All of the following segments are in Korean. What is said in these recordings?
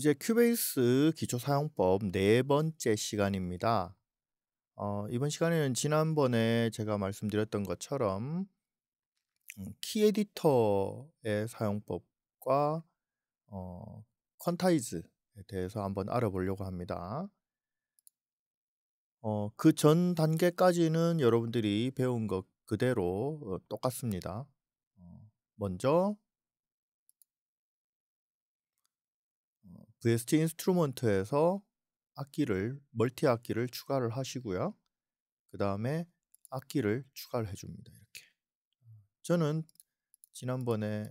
이제 큐베이스 기초 사용법 네 번째 시간입니다. 어, 이번 시간에는 지난번에 제가 말씀드렸던 것처럼 음, 키 에디터의 사용법과 어, 퀀타이즈에 대해서 한번 알아보려고 합니다. 어, 그전 단계까지는 여러분들이 배운 것 그대로 어, 똑같습니다. 어, 먼저 VST 인스트루먼트에서 악기를 멀티 악기를 추가를 하시고요. 그 다음에 악기를 추가를 해줍니다. 이렇게 저는 지난번에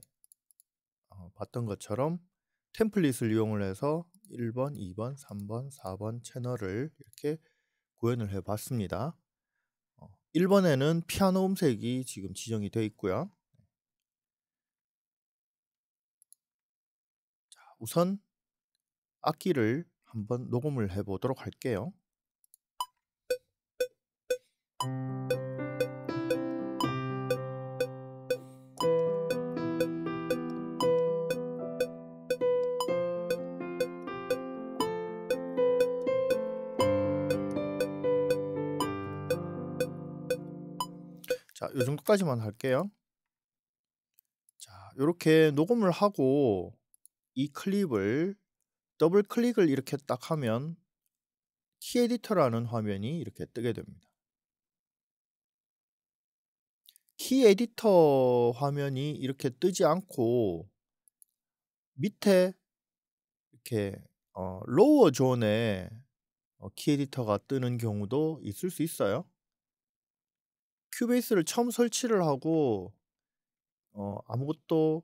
어, 봤던 것처럼 템플릿을 이용을 해서 1번, 2번, 3번, 4번 채널을 이렇게 구현을 해봤습니다. 어, 1번에는 피아노 음색이 지금 지정이 되어 있고요. 자, 우선 악기를 한번 녹음을 해보도록 할게요. 자, 요 정도까지만 할게요. 자, 이렇게 녹음을 하고 이 클립을 더블 클릭을 이렇게 딱 하면 키 에디터라는 화면이 이렇게 뜨게 됩니다. 키 에디터 화면이 이렇게 뜨지 않고 밑에 이렇게 어, 로워 존에 어, 키 에디터가 뜨는 경우도 있을 수 있어요. 큐베이스를 처음 설치를 하고 어, 아무것도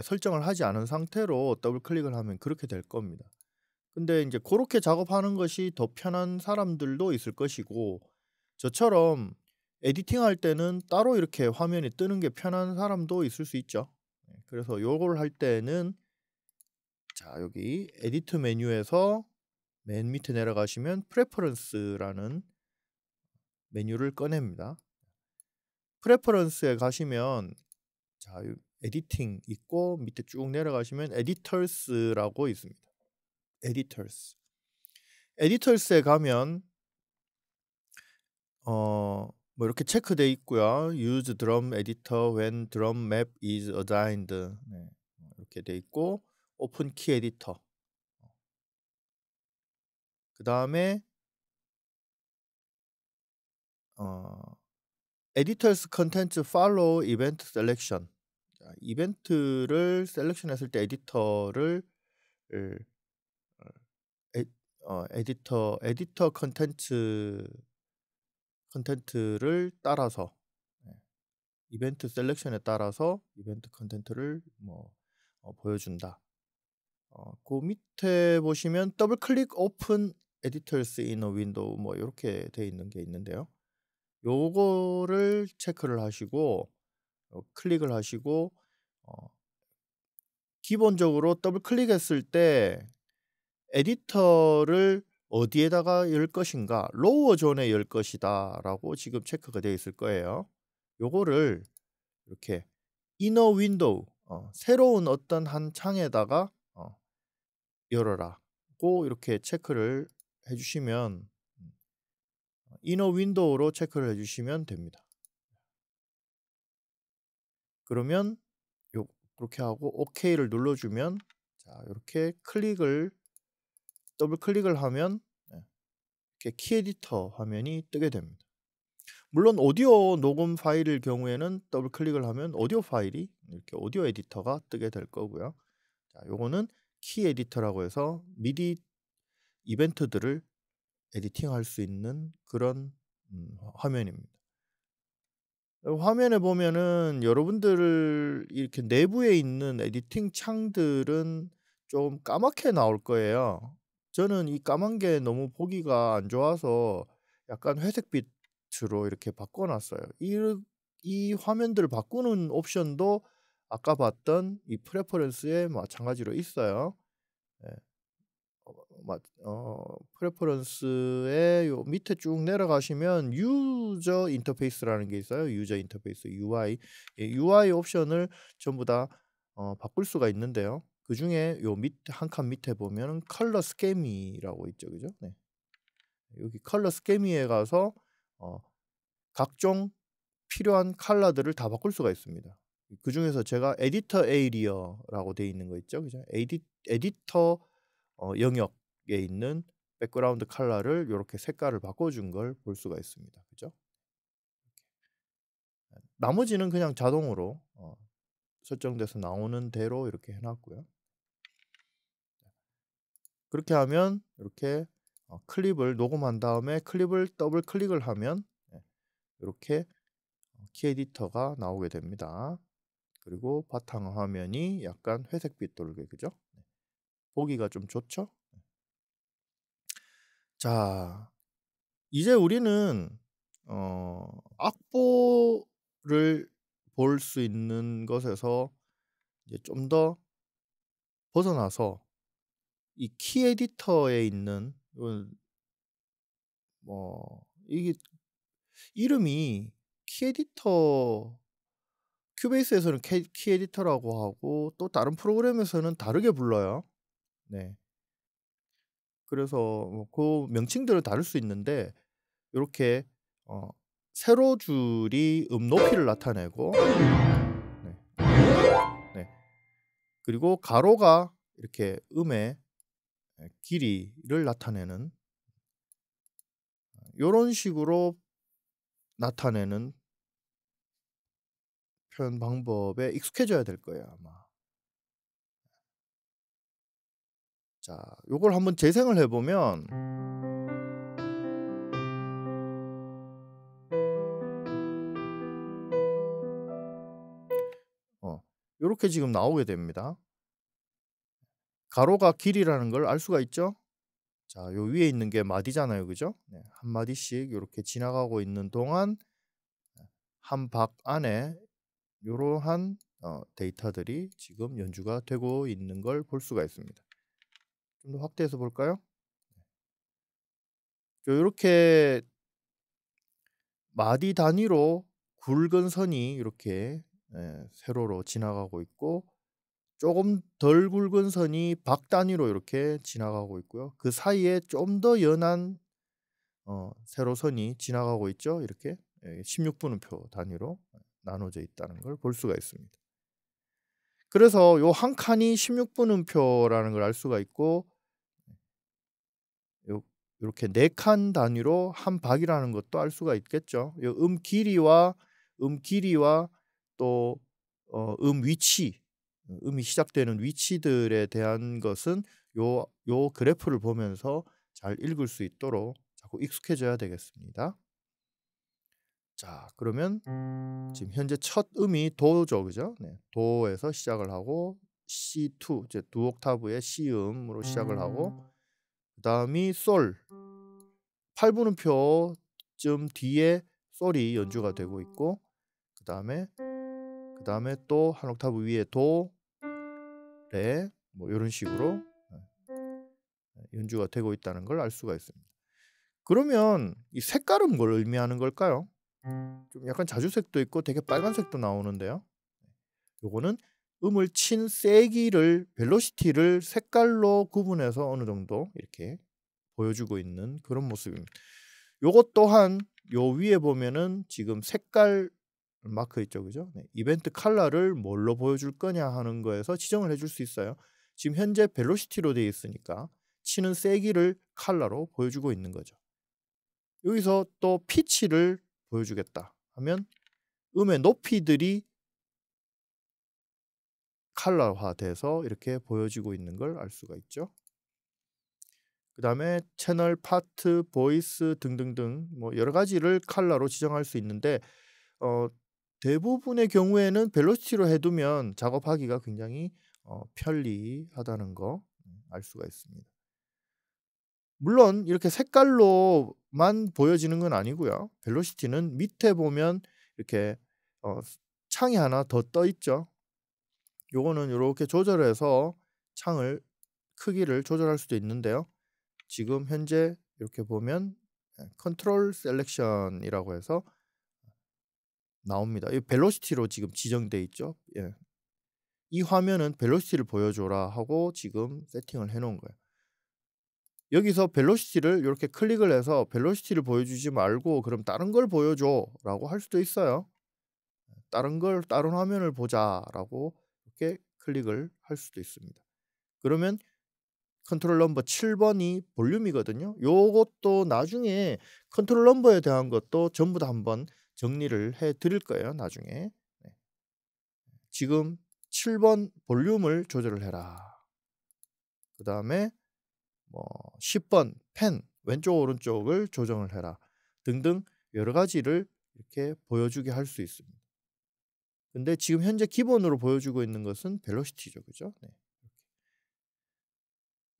설정을 하지 않은 상태로 더블 클릭을 하면 그렇게 될 겁니다. 근데 이제 그렇게 작업하는 것이 더 편한 사람들도 있을 것이고 저처럼 에디팅 할 때는 따로 이렇게 화면이 뜨는 게 편한 사람도 있을 수 있죠. 예, 그래서 요걸 할 때는 자 여기 에디트 메뉴에서 맨 밑에 내려가시면 프레퍼런스라는 메뉴를 꺼냅니다. 프레퍼런스에 가시면 자 에디팅 있고 밑에 쭉 내려가시면 에디터스라고 있습니다. 에디터스. 에디터스에 가면 어, 뭐 이렇게 체크돼 있고요. Use drum editor when drum map is assigned. 네. 이렇게 돼 있고 오픈 키 에디터. 그 다음에 어, editors content follow event selection. 자, 아, 이벤트를 셀렉션했을 때 에디터를 어, 에, 어, 에디터 에디터 컨텐츠 컨텐츠를 따라서 예, 이벤트 셀렉션에 따라서 이벤트 컨텐츠를뭐 어, 보여준다. 어, 그 밑에 보시면 더블 클릭 오픈 에디터스 인어 윈도우 뭐 이렇게 돼 있는 게 있는데요. 요거를 체크를 하시고 어, 클릭을 하시고 어, 기본적으로 더블 클릭했을 때 에디터를 어디에다가 열 것인가 로워 존에 열 것이다 라고 지금 체크가 되어 있을 거예요 요거를 이렇게 이너 윈도우 어, 새로운 어떤 한 창에다가 어, 열어라 고 이렇게 체크를 해주시면 음, 이너 윈도우로 체크를 해주시면 됩니다 그러면 요 그렇게 하고 OK를 눌러주면 자 이렇게 클릭을 더블 클릭을 하면 예, 이렇게 키 에디터 화면이 뜨게 됩니다. 물론 오디오 녹음 파일일 경우에는 더블 클릭을 하면 오디오 파일이 이렇게 오디오 에디터가 뜨게 될 거고요. 자, 요거는 키 에디터라고 해서 미디 이벤트들을 에디팅할 수 있는 그런 음, 화면입니다. 화면에 보면은 여러분들을 이렇게 내부에 있는 에디팅 창들은 좀 까맣게 나올 거예요. 저는 이 까만 게 너무 보기가 안 좋아서 약간 회색빛으로 이렇게 바꿔놨어요. 이, 이 화면들을 바꾸는 옵션도 아까 봤던 이 프레퍼런스에 마찬가지로 있어요. 예. 어, 프레퍼런스의 요 밑에 쭉 내려가시면 유저 인터페이스라는 게 있어요. 유저 인터페이스 UI. UI 예, 옵션을 전부 다 어, 바꿀 수가 있는데요. 그 중에 요 밑 한 칸 밑에 보면 컬러 스케미라고 있죠, 그죠? 네. 여기 컬러 스케미에 가서 어, 각종 필요한 컬러들을 다 바꿀 수가 있습니다. 그 중에서 제가 에디터 에이리어라고 되어 있는 거 있죠, 그죠? 에디, 에디터 어, 영역 쪽에 있는 백그라운드 컬러를 이렇게 색깔을 바꿔준 걸 볼 수가 있습니다. 그죠? 네. 나머지는 그냥 자동으로 어, 설정돼서 나오는 대로 이렇게 해놨고요. 네. 그렇게 하면 이렇게 어, 클립을 녹음한 다음에 클립을 더블 클릭을 하면 이렇게 키 에디터가 나오게 됩니다. 그리고 바탕 화면이 약간 회색빛 돌게 그죠? 네. 보기가 좀 좋죠? 자, 이제 우리는 어, 악보를 볼 수 있는 것에서 이제 좀 더 벗어나서 이 키 에디터에 있는 뭐 이게 이름이 키 에디터 큐베이스에서는 키, 에디터라고 하고 또 다른 프로그램에서는 다르게 불러요. 네. 그래서 뭐 그 명칭들을 다룰 수 있는데 이렇게 어, 세로 줄이 음 높이를 나타내고 네. 네. 그리고 가로가 이렇게 음의 길이를 나타내는 이런 식으로 나타내는 표현 방법에 익숙해져야 될 거예요 아마. 자, 요걸 한번 재생을 해보면 어, 요렇게 지금 나오게 됩니다. 가로가 길이라는 걸 알 수가 있죠? 자, 요 위에 있는 게 마디잖아요. 그죠? 네, 한 마디씩 요렇게 지나가고 있는 동안 한 박 안에 요러한 어, 데이터들이 지금 연주가 되고 있는 걸 볼 수가 있습니다. 좀더 확대해서 볼까요? 이렇게 네. 마디 단위로 굵은 선이 이렇게 예, 세로로 지나가고 있고 조금 덜 굵은 선이 박 단위로 이렇게 지나가고 있고요. 그 사이에 좀 더 연한 어, 세로선이 지나가고 있죠. 이렇게 16분음표 예, 단위로 나눠져 있다는 걸 볼 수가 있습니다. 그래서 이 한 칸이 16분음표라는 걸 알 수가 있고 이렇게 네 칸 단위로 한 박이라는 것도 알 수가 있겠죠. 음 길이와 음 길이와 또음 어 음 위치, 음이 시작되는 위치들에 대한 것은 요 요 그래프를 보면서 잘 읽을 수 있도록 자꾸 익숙해져야 되겠습니다. 자, 그러면 지금 현재 첫 음이 도죠, 그죠? 네, 도에서 시작을 하고 C2, 이제 두 옥타브의 C음으로 시작을 하고 음. 그다음이 솔 8분음표쯤 뒤에 솔이 연주가 되고 있고 그다음에 그다음에 또한 옥타브 위에 도, 레뭐 이런 식으로 예, 연주가 되고 있다는 걸 알 수가 있습니다. 그러면 이 색깔은 뭘 의미하는 걸까요? 좀 약간 자주색도 있고 되게 빨간색도 나오는데요. 요거는 음을 친 세기를 벨로시티를 색깔로 구분해서 어느 정도 이렇게 보여주고 있는 그런 모습입니다. 요것 또한 요 위에 보면은 지금 색깔 마크 있죠, 그죠? 네. 이벤트 칼라를 뭘로 보여줄 거냐 하는 거에서 지정을 해줄 수 있어요. 지금 현재 벨로시티로 되어 있으니까 치는 세기를 칼라로 보여주고 있는 거죠. 여기서 또 피치를 보여주겠다 하면 음의 높이들이 컬러화돼서 이렇게 보여지고 있는 걸 알 수가 있죠. 그 다음에 채널, 파트, 보이스 등등등 뭐 여러 가지를 컬러로 지정할 수 있는데 어, 대부분의 경우에는 벨로시티로 해두면 작업하기가 굉장히 어, 편리하다는 거알 음, 수가 있습니다. 물론 이렇게 색깔로만 보여지는 건 아니고요. 벨로시티는 밑에 보면 이렇게 어, 창이 하나 더 떠 있죠. 요거는 이렇게 조절해서 창을 크기를 조절할 수도 있는데요. 지금 현재 이렇게 보면 컨트롤 예, 셀렉션이라고 해서 나옵니다. 이 벨로시티로 지금 지정되어 있죠. 예. 이 화면은 벨로시티를 보여줘라 하고 지금 세팅을 해놓은 거예요. 여기서 벨로시티를 이렇게 클릭을 해서 벨로시티를 보여주지 말고 그럼 다른 걸 보여줘 라고 할 수도 있어요. 예, 다른 걸 다른 화면을 보자 라고 이렇게 클릭을 할 수도 있습니다. 그러면 컨트롤 넘버 7번이 볼륨이거든요. 요것도 나중에 컨트롤 넘버에 대한 것도 전부 다 한번 정리를 해 드릴 거예요. 나중에. 네. 지금 7번 볼륨을 조절을 해라. 그 다음에 뭐 10번 펜 왼쪽 오른쪽을 조정을 해라 등등 여러 가지를 이렇게 보여주게 할 수 있습니다. 근데 지금 현재 기본으로 보여주고 있는 것은 벨로시티죠. 그죠? 네.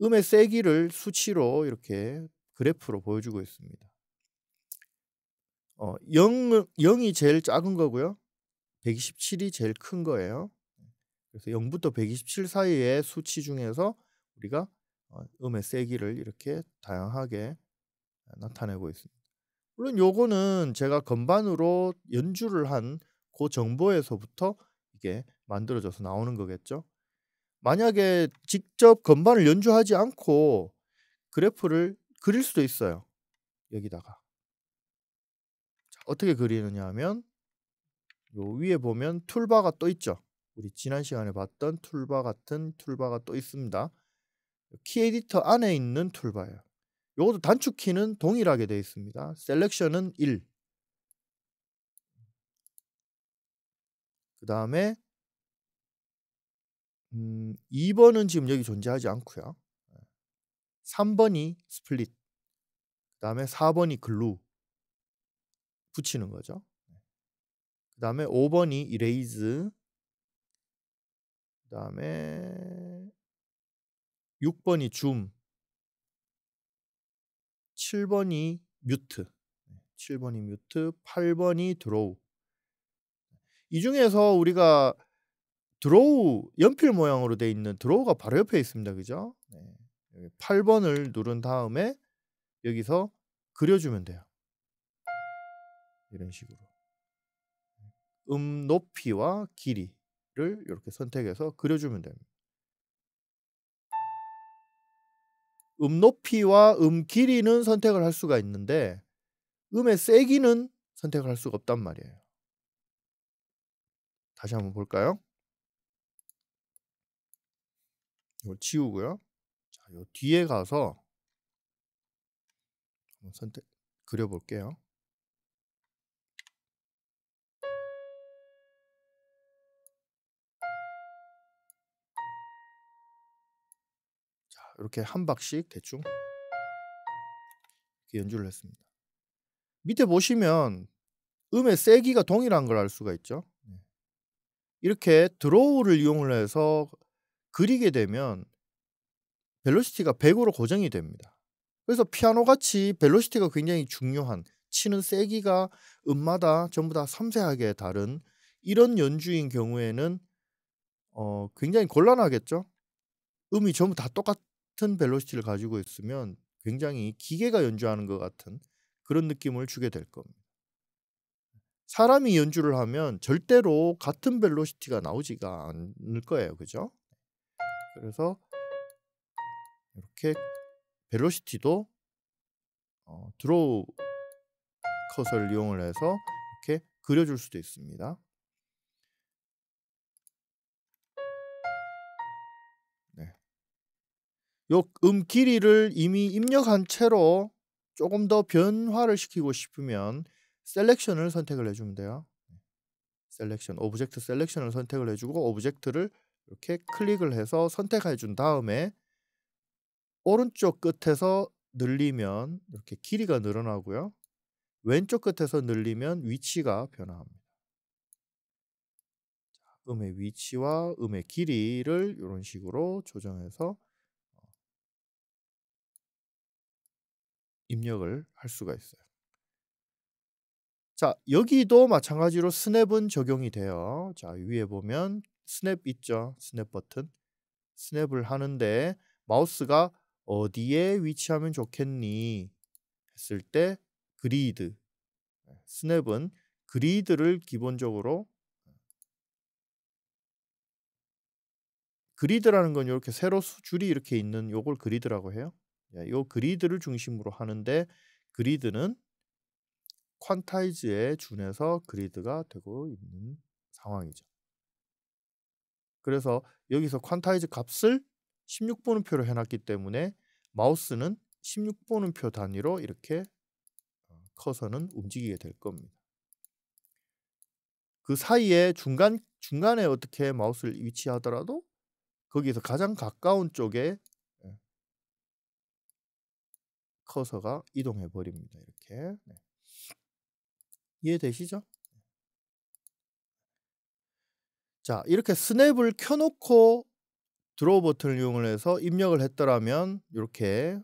음의 세기를 수치로 이렇게 그래프로 보여주고 있습니다. 어, 0, 0이 제일 작은 거고요. 127이 제일 큰 거예요. 그래서 0부터 127 사이의 수치 중에서 우리가 어, 음의 세기를 이렇게 다양하게 나타내고 있습니다. 물론 요거는 제가 건반으로 연주를 한그 정보에서부터 이게 만들어져서 나오는 거겠죠. 만약에 직접 건반을 연주하지 않고 그래프를 그릴 수도 있어요. 여기다가. 자, 어떻게 그리느냐 하면 요 위에 보면 툴바가 또 있죠. 우리 지난 시간에 봤던 툴바 같은 툴바가 또 있습니다. 키 에디터 안에 있는 툴바예요. 요것도 단축키는 동일하게 되어 있습니다. 셀렉션은 1, 그 다음에 음, 2번은 지금 여기 존재하지 않고요. 3번이 예. 스플릿, 그 다음에 4번이 글루 붙이는 거죠. 그 다음에 5번이 이레이즈, 그 다음에 6번이 줌, 7번이 뮤트, 7번이 뮤트, 8번이 드로우, 이 중에서 우리가 드로우 연필 모양으로 돼 있는 드로우가 바로 옆에 있습니다. 그죠? 네. 8번을 누른 다음에 여기서 그려주면 돼요. 이런 식으로. 음 높이와 길이를 이렇게 선택해서 그려주면 됩니다. 음 높이와 음 길이는 선택을 할 수가 있는데 음의 세기는 선택을 할 수가 없단 말이에요. 다시 한번 볼까요? 이걸 지우고요. 자, 요 뒤에 가서 한번 선택 그려볼게요. 자, 이렇게 한 박씩 대충 이렇게 연주를 했습니다. 밑에 보시면 음의 세기가 동일한 걸 알 수가 있죠. 이렇게 드로우를 이용을 해서 그리게 되면 벨로시티가 100으로 고정이 됩니다. 그래서 피아노 같이 벨로시티가 굉장히 중요한 치는 세기가 음마다 전부 다 섬세하게 다른 이런 연주인 경우에는 어, 굉장히 곤란하겠죠. 음이 전부 다 똑같은 벨로시티를 가지고 있으면 굉장히 기계가 연주하는 것 같은 그런 느낌을 주게 될 겁니다. 사람이 연주를 하면 절대로 같은 벨로시티가 나오지가 않을 거예요. 그죠? 그래서 이렇게 벨로시티도 어, 드로우 컷을 이용을 해서 이렇게 그려줄 수도 있습니다. 네. 요 음 길이를 이미 입력한 채로 조금 더 변화를 시키고 싶으면 셀렉션을 선택을 해주면 돼요. 네. 셀렉션, 오브젝트 셀렉션을 선택을 해주고 오브젝트를 이렇게 클릭을 해서 선택해준 다음에 오른쪽 끝에서 늘리면 이렇게 길이가 늘어나고요. 왼쪽 끝에서 늘리면 위치가 변화합니다. 음의 위치와 음의 길이를 이런 식으로 조정해서 어, 입력을 할 수가 있어요. 자, 여기도 마찬가지로 스냅은 적용이 돼요. 자, 위에 보면 스냅 있죠? 스냅 버튼. 스냅을 하는데 마우스가 어디에 위치하면 좋겠니? 했을 때 그리드. 스냅은 그리드를 기본적으로 그리드라는 건 이렇게 세로 줄이 이렇게 있는 요걸 그리드라고 해요. 이 예, 그리드를 중심으로 하는데 그리드는 퀀타이즈에 준해서 그리드가 되고 있는 상황이죠. 그래서 여기서 퀀타이즈 값을 16번음표로 해놨기 때문에 마우스는 16번음표 단위로 이렇게 어, 커서는 움직이게 될 겁니다. 그 사이에 중간 중간에 어떻게 마우스를 위치하더라도 거기에서 가장 가까운 쪽에 예, 커서가 이동해 버립니다. 이렇게. 네. 이해되시죠? 자, 이렇게 스냅을 켜놓고 드로우 버튼을 이용 해서 입력을 했더라면 이렇게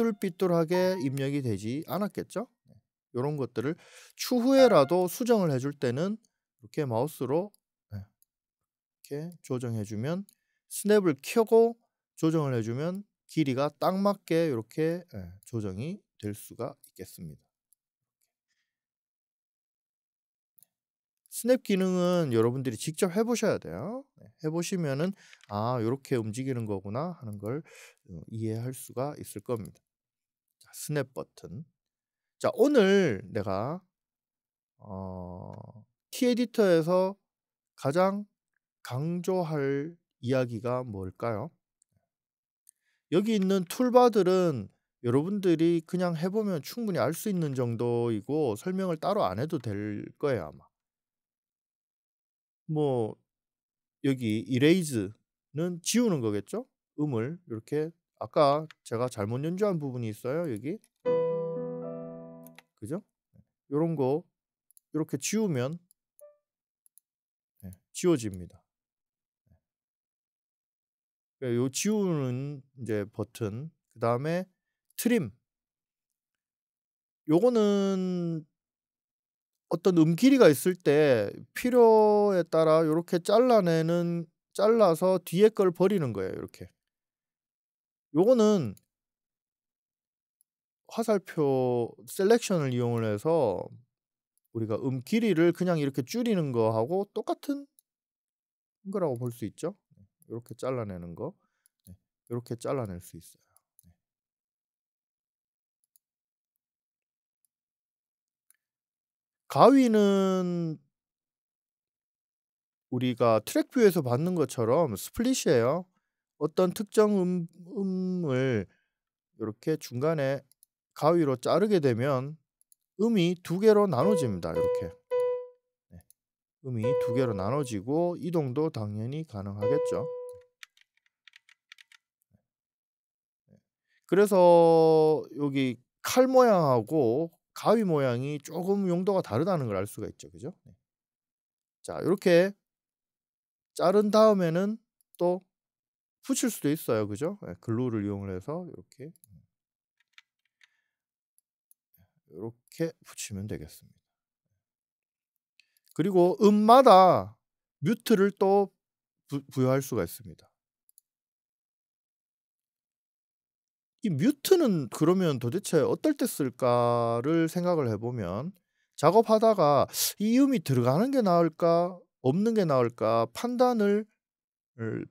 삐뚤삐뚤하게 입력이 되지 않았겠죠? 이런 것들을 추후에라도 수정을 해줄 때는 이렇게 마우스로 네, 이렇게 조정해주면 스냅을 켜고 조정을 해주면 길이가 딱 맞게 이렇게 예, 조정이 될 수가 있겠습니다. 스냅 기능은 여러분들이 직접 해보셔야 돼요. 네, 해보시면은 아 이렇게 움직이는 거구나 하는 걸 어, 이해할 수가 있을 겁니다. 자, 스냅 버튼. 자 오늘 내가 어, T 에디터에서 가장 강조할 이야기가 뭘까요? 여기 있는 툴바들은 여러분들이 그냥 해보면 충분히 알 수 있는 정도이고 설명을 따로 안 해도 될 거예요 아마 뭐 여기 이레이즈는 지우는 거겠죠? 음을 이렇게 아까 제가 잘못 연주한 부분이 있어요. 여기 그죠? 이런거 이렇게 지우면 네, 지워집니다. 네. 요 지우는 이제 버튼 그 다음에 트림 요거는 어떤 음길이가 있을 때 필요에 따라 이렇게 잘라내는 잘라서 뒤에 걸 버리는 거예요. 이렇게. 요거는 화살표 셀렉션을 이용을 해서 우리가 음 길이를 그냥 이렇게 줄이는 거하고 똑같은 거라고 볼 수 있죠. 이렇게 네. 잘라내는 거. 이렇게 네. 잘라낼 수 있어요. 가위는 우리가 트랙뷰에서 받는 것처럼 스플릿이에요. 어떤 특정 음, 음을 이렇게 중간에 가위로 자르게 되면 음이 두 개로 나눠집니다. 이렇게 네. 음이 두 개로 나눠지고 이동도 당연히 가능하겠죠. 네. 네. 그래서 여기 칼 모양하고 가위 모양이 조금 용도가 다르다는 걸 알 수가 있죠. 그죠? 네. 자, 이렇게 자른 다음에는 또 붙일 수도 있어요. 그죠? 예, 글루를 이용을 해서 이렇게 이렇게 네. 붙이면 되겠습니다. 그리고 음마다 뮤트를 또 부, 부여할 수가 있습니다. 이 뮤트는 그러면 도대체 어떨 때 쓸까를 생각을 해보면 작업하다가 이 음이 들어가는 게 나을까 없는 게 나을까 판단을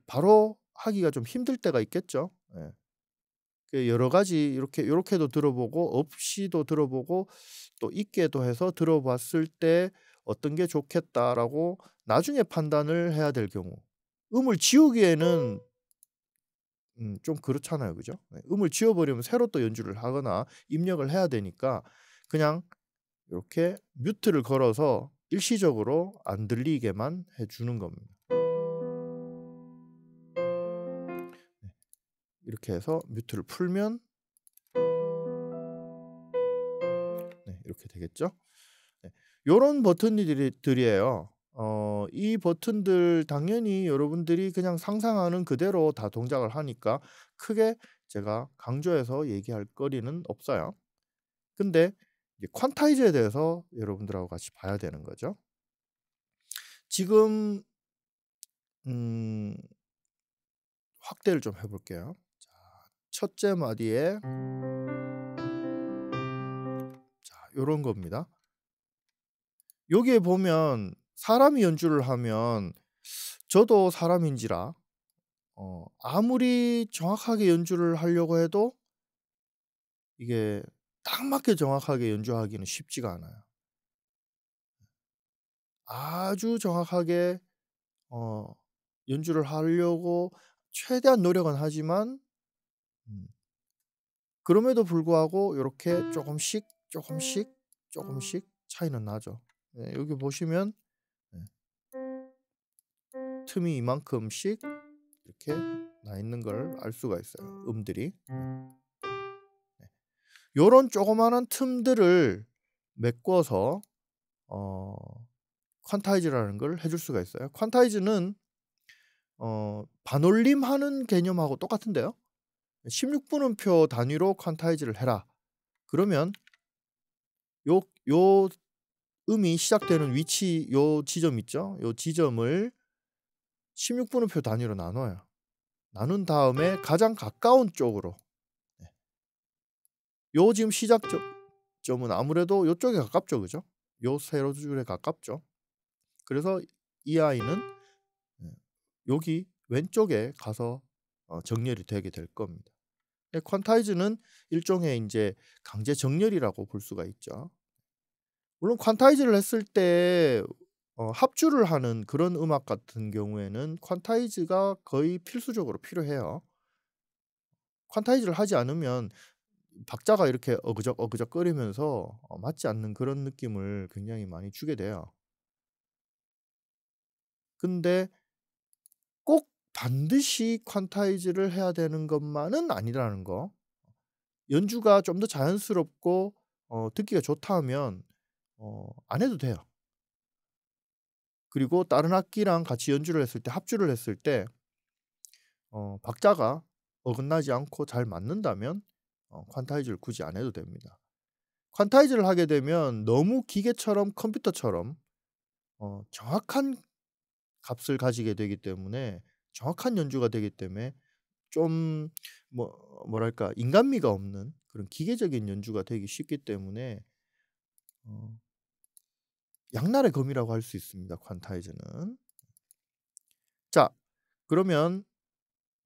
바로 하기가 좀 힘들 때가 있겠죠. 예. 여러 가지 이렇게 이렇게도 들어보고 없이도 들어보고 또 있게도 해서 들어봤을 때 어떤 게 좋겠다라고 나중에 판단을 해야 될 경우 음을 지우기에는 음, 좀 그렇잖아요, 그죠? 네, 음을 지워버리면 새로 또 연주를 하거나 입력을 해야 되니까 그냥 이렇게 뮤트를 걸어서 일시적으로 안 들리게만 해주는 겁니다. 네, 이렇게 해서 뮤트를 풀면 네, 이렇게 되겠죠? 이런 네, 버튼들이에요. 어, 이 버튼들 당연히 여러분들이 그냥 상상하는 그대로 다 동작을 하니까 크게 제가 강조해서 얘기할 거리는 없어요. 근데 퀀타이즈에 대해서 여러분들하고 같이 봐야 되는 거죠. 지금 음, 확대를 좀 해볼게요. 자, 첫째 마디에 자, 요런 겁니다. 여기에 보면 사람이 연주를 하면 저도 사람인지라 어, 아무리 정확하게 연주를 하려고 해도 이게 딱 맞게 정확하게 연주하기는 쉽지가 않아요. 아주 정확하게 어, 연주를 하려고 최대한 노력은 하지만 음, 그럼에도 불구하고 이렇게 조금씩 조금씩 조금씩 차이는 나죠. 네, 여기 보시면 틈이 이만큼씩 이렇게 나 있는 걸 알 수가 있어요. 음들이. 네. 네. 요런 조그마한 틈들을 메꿔서 어, 퀀타이즈라는 걸 해줄 수가 있어요. 퀀타이즈는 어, 반올림하는 개념하고 똑같은데요. 16분음표 단위로 퀀타이즈를 해라. 그러면 요, 요 음이 시작되는 위치 요 지점 있죠? 요 지점을 16분음표 단위로 나눠요. 나눈 다음에 음. 가장 가까운 쪽으로 네. 요 지금 시작점은 아무래도 요쪽에 가깝죠. 그죠? 요 세로 줄에 가깝죠. 그래서 이 아이는 네, 여기 왼쪽에 가서 어, 정렬이 되게 될 겁니다. 퀀타이즈는 일종의 이제 강제 정렬이라고 볼 수가 있죠. 물론 퀀타이즈를 했을 때 어, 합주를 하는 그런 음악 같은 경우에는 퀀타이즈가 거의 필수적으로 필요해요. 퀀타이즈를 하지 않으면 박자가 이렇게 어그적 어그적 끓이면서 어, 맞지 않는 그런 느낌을 굉장히 많이 주게 돼요. 근데 꼭 반드시 퀀타이즈를 해야 되는 것만은 아니라는 거. 연주가 좀 더 자연스럽고 어, 듣기가 좋다 면 어, 안 해도 돼요. 그리고 다른 악기랑 같이 연주를 했을 때 합주를 했을 때 어, 박자가 어긋나지 않고 잘 맞는다면 어, 퀀타이즈를 굳이 안 해도 됩니다. 퀀타이즈를 하게 되면 너무 기계처럼 컴퓨터처럼 어, 정확한 값을 가지게 되기 때문에 정확한 연주가 되기 때문에 좀 뭐, 뭐랄까 인간미가 없는 그런 기계적인 연주가 되기 쉽기 때문에 어, 양날의 검이라고 할 수 있습니다. 퀀타이즈는. 자, 그러면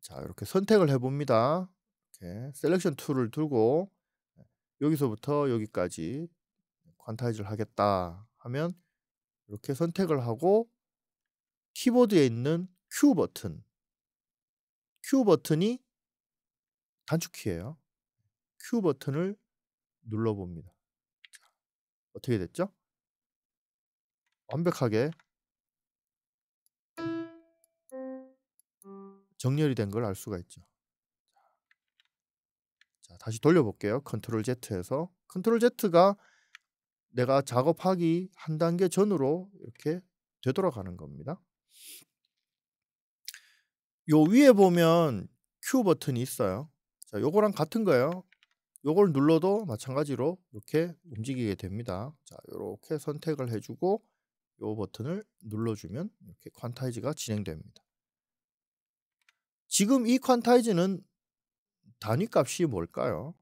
자, 이렇게 선택을 해 봅니다. 이렇게 셀렉션 툴을 들고 여기서부터 여기까지 퀀타이즈를 하겠다 하면 이렇게 선택을 하고 키보드에 있는 Q 버튼 Q 버튼이 단축키예요. Q 버튼을 눌러봅니다. 어떻게 됐죠? 완벽하게 정렬이 된 걸 알 수가 있죠. 자, 다시 돌려볼게요. 컨트롤 Z에서 컨트롤 Z가 내가 작업하기 한 단계 전으로 이렇게 되돌아가는 겁니다. 요 위에 보면 Q 버튼이 있어요. 자, 요거랑 같은 거예요. 요걸 눌러도 마찬가지로 이렇게 움직이게 됩니다. 자, 요렇게 선택을 해주고 요 버튼을 눌러주면 이렇게 퀀타이즈가 진행됩니다. 지금 이 퀀타이즈는 단위값이 뭘까요?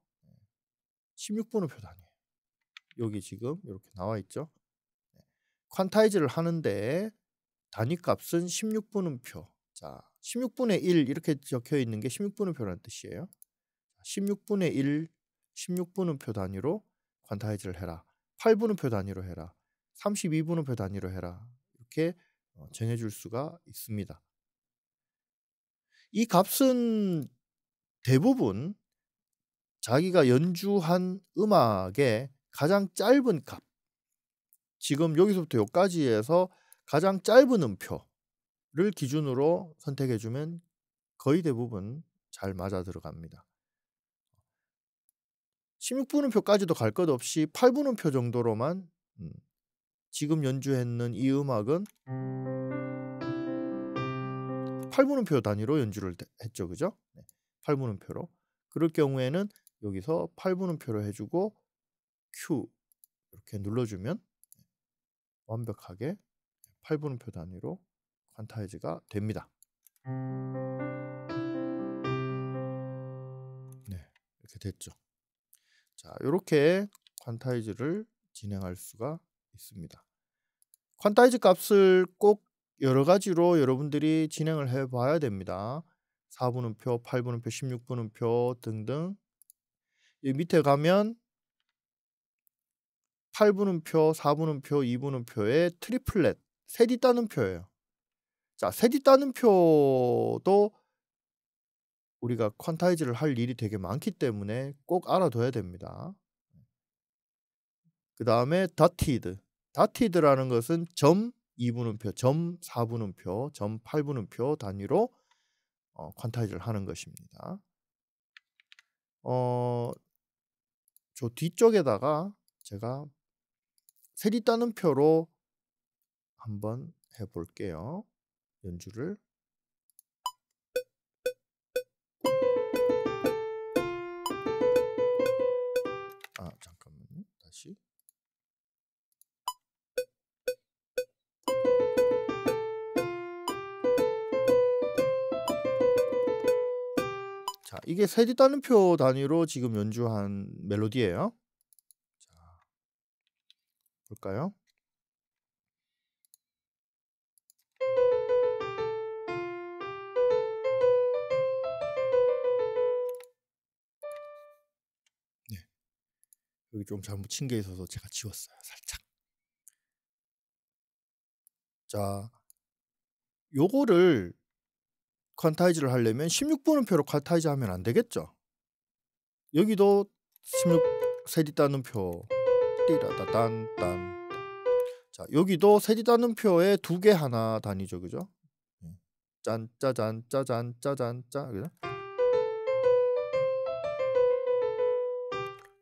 16분음표 단위. 여기 지금 이렇게 나와 있죠. 퀀타이즈를 네. 하는데 단위값은 16분음표. 자, 16분의 1 이렇게 적혀 있는 게 16분음표라는 뜻이에요. 16분의 1, 16분음표 단위로 퀀타이즈를 해라. 8분음표 단위로 해라. 32분은 별 단위로 해라. 이렇게 어, 정해줄 수가 있습니다. 이 값은 대부분 자기가 연주한 음악의 가장 짧은 값. 지금 여기서부터 여기까지에서 가장 짧은 음표를 기준으로 선택해주면 거의 대부분 잘 맞아 들어갑니다. 16분음표까지도 갈 것 없이 8분음표 정도로만 음, 지금 연주했는 이 음악은 8분음표 단위로 연주를 했죠. 그죠? 8분음표로. 그럴 경우에는 여기서 8분음표로 해주고 Q 이렇게 눌러주면 완벽하게 8분음표 단위로 퀀타이즈가 됩니다. 네, 이렇게 됐죠. 자, 이렇게 퀀타이즈를 진행할 수가 있습니다. 퀀타이즈 값을 꼭 여러 가지로 여러분들이 진행을 해 봐야 됩니다. 4분음표, 8분음표, 16분음표 등등 이 밑에 가면 8분음표, 4분음표, 2분음표의 트리플렛 세디 따는표예요. 자, 세디 따는표도 우리가 퀀타이즈를 할 일이 되게 많기 때문에 꼭 알아둬야 됩니다. 그 다음에 더티드 다티드라는 것은 점 2분음표, 점 4분음표, 점 8분음표 단위로 어, 퀀타이즈를 하는 것입니다. 어, 저 뒤쪽에다가 제가 세리 따는 표로 한번 해볼게요. 연주를. 이게 세디 따는표 단위로 지금 연주한 멜로디예요. 자, 볼까요? 네. 여기 좀 잘못 친 게 있어서 제가 지웠어요. 살짝. 자, 요거를 퀀타이즈를 하려면 16분음표로 퀀타이즈 하면 안 되겠죠. 여기도 16 세디 따는표 띠라다 딴딴 자 여기도 세디 따는표에 두 개 하나 단위죠 그죠? 짠짜잔 짜잔 짜잔 짜 그죠?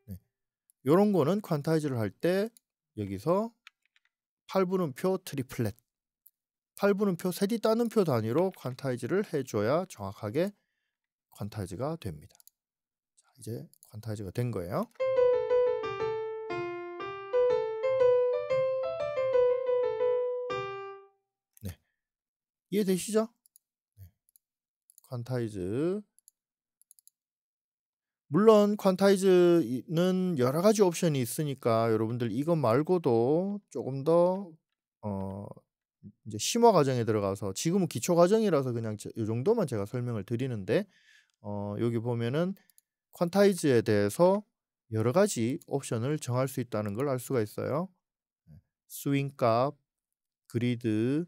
네. 요런 거는 퀀타이즈를 할 때 여기서 8분음표 트리플렛 8분음표 세디 따는 표 단위로 퀀타이즈를 해줘야 정확하게 퀀타이즈가 됩니다. 자, 이제 퀀타이즈가 된 거예요. 네, 이해되시죠? 네. 퀀타이즈 물론 퀀타이즈는 여러 가지 옵션이 있으니까 여러분들 이것 말고도 조금 더 어, 이제 심화 과정에 들어가서 지금은 기초 과정이라서 그냥 이 정도만 제가 설명을 드리는데 어, 여기 보면은 퀀타이즈에 대해서 여러 가지 옵션을 정할 수 있다는 걸 알 수가 있어요. 스윙 값, 그리드,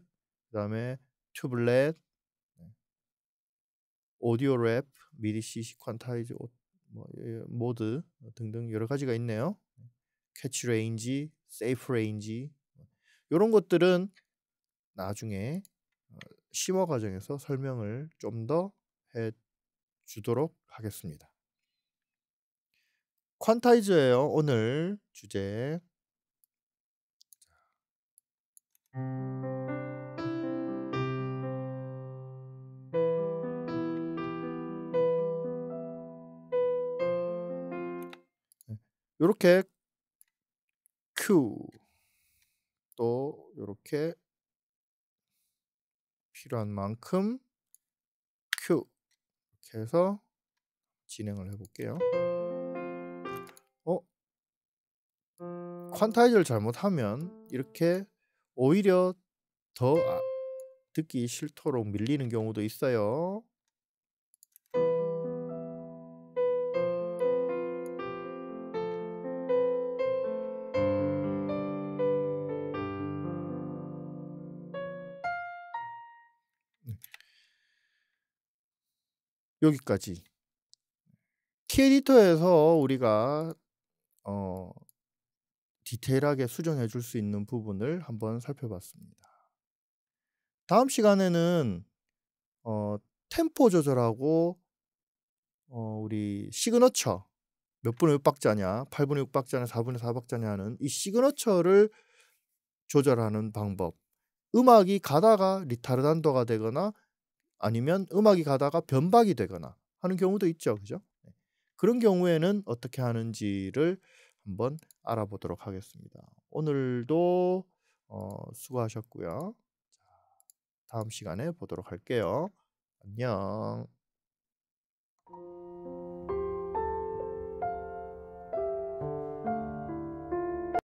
그다음에 튜블렛, 네. 오디오 랩, 미디 CC 퀀타이즈 뭐, 예, 예, 모드 등등 여러 가지가 있네요. 캐치 레인지, 세이프 레인지 이런 뭐, 것들은 나중에 어, 심화 과정에서 설명을 좀 더 해 주도록 하겠습니다. 퀀타이즈예요. 오늘 주제. 이렇게 네, Q 또 이렇게 필요한 만큼 큐 이렇게 해서 진행을 해볼게요. 어? 퀀타이저를 잘못하면 이렇게 오히려 더 아, 듣기 싫도록 밀리는 경우도 있어요. 여기까지. T 에디터에서 우리가 어, 디테일하게 수정해 줄 수 있는 부분을 한번 살펴봤습니다. 다음 시간에는 어, 템포 조절하고 어, 우리 시그너처 몇 분의 6박자냐, 8분의 6박자냐, 4분의 4박자냐 하는 이 시그너처를 조절하는 방법 음악이 가다가 리타르단도가 되거나 아니면 음악이 가다가 변박이 되거나 하는 경우도 있죠. 그죠? 네. 그런 경우에는 어떻게 하는지를 한번 알아보도록 하겠습니다. 오늘도 어, 수고하셨고요. 다음 시간에 보도록 할게요. 안녕.